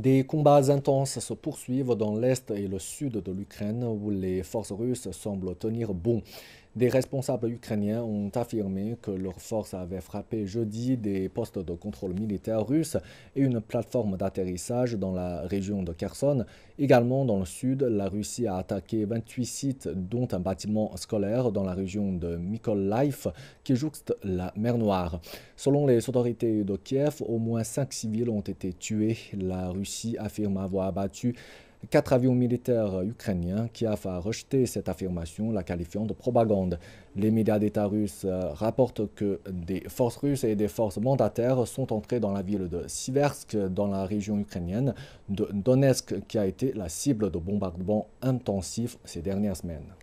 Des combats intenses se poursuivent dans l'est et le sud de l'Ukraine où les forces russes semblent tenir bon. Des responsables ukrainiens ont affirmé que leurs forces avaient frappé jeudi des postes de contrôle militaire russes et une plateforme d'atterrissage dans la région de Kherson. Également dans le sud, la Russie a attaqué 28 sites, dont un bâtiment scolaire dans la région de Mykolaiv, qui jouxte la mer Noire. Selon les autorités de Kiev, au moins 5 civils ont été tués. La Russie affirme avoir abattu quatre avions militaires euh, ukrainiens. qui a rejeté cette affirmation, la qualifiant de propagande. Les médias d'État russes euh, rapportent que des forces russes et des forces mandataires sont entrées dans la ville de Siversk, dans la région ukrainienne de Donetsk, qui a été la cible de bombardements intensifs ces dernières semaines.